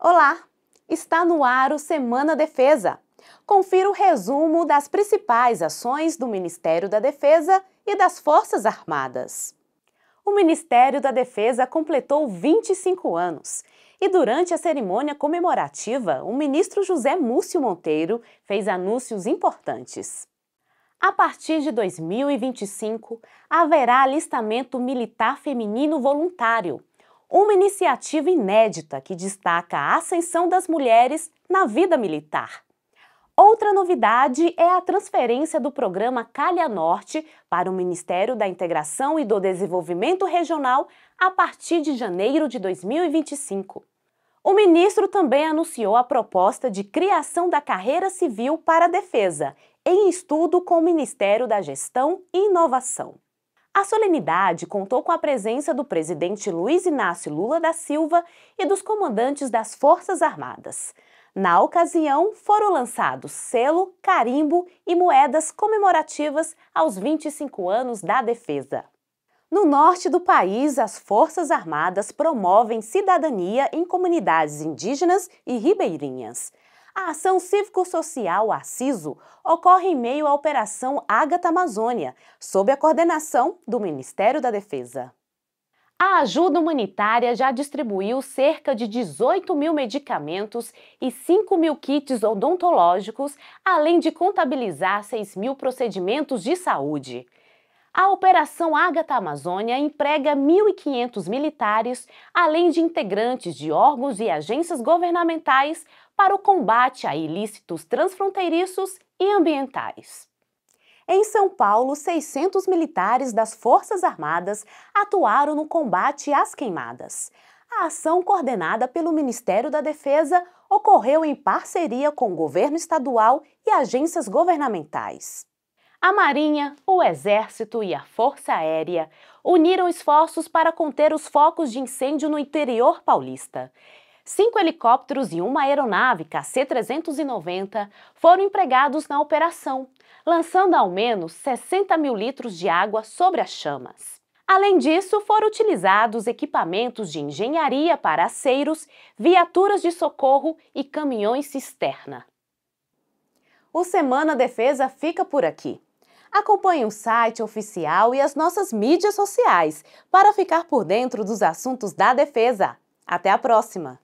Olá! Está no ar o Semana Defesa. Confira o resumo das principais ações do Ministério da Defesa e das Forças Armadas. O Ministério da Defesa completou 25 anos e, durante a cerimônia comemorativa, o ministro José Múcio Monteiro fez anúncios importantes. A partir de 2025, haverá alistamento militar feminino voluntário uma iniciativa inédita que destaca a ascensão das mulheres na vida militar. Outra novidade é a transferência do programa Calha Norte para o Ministério da Integração e do Desenvolvimento Regional a partir de janeiro de 2025. O ministro também anunciou a proposta de criação da carreira civil para a defesa, em estudo com o Ministério da Gestão e Inovação. A solenidade contou com a presença do presidente Luiz Inácio Lula da Silva e dos comandantes das Forças Armadas. Na ocasião, foram lançados selo, carimbo e moedas comemorativas aos 25 anos da defesa. No norte do país, as Forças Armadas promovem cidadania em comunidades indígenas e ribeirinhas. A ação cívico-social ACISO ocorre em meio à Operação Ágata Amazônia, sob a coordenação do Ministério da Defesa. A ajuda humanitária já distribuiu cerca de 18 mil medicamentos e 5 mil kits odontológicos, além de contabilizar 6 mil procedimentos de saúde. A Operação Ágata Amazônia emprega 1.500 militares, além de integrantes de órgãos e agências governamentais, para o combate a ilícitos transfronteiriços e ambientais. Em São Paulo, 600 militares das Forças Armadas atuaram no combate às queimadas. A ação coordenada pelo Ministério da Defesa ocorreu em parceria com o governo estadual e agências governamentais a Marinha, o Exército e a Força Aérea uniram esforços para conter os focos de incêndio no interior paulista. Cinco helicópteros e uma aeronave KC-390 foram empregados na operação, lançando ao menos 60 mil litros de água sobre as chamas. Além disso, foram utilizados equipamentos de engenharia para aceiros, viaturas de socorro e caminhões cisterna. O Semana Defesa fica por aqui. Acompanhe o site oficial e as nossas mídias sociais para ficar por dentro dos assuntos da defesa. Até a próxima!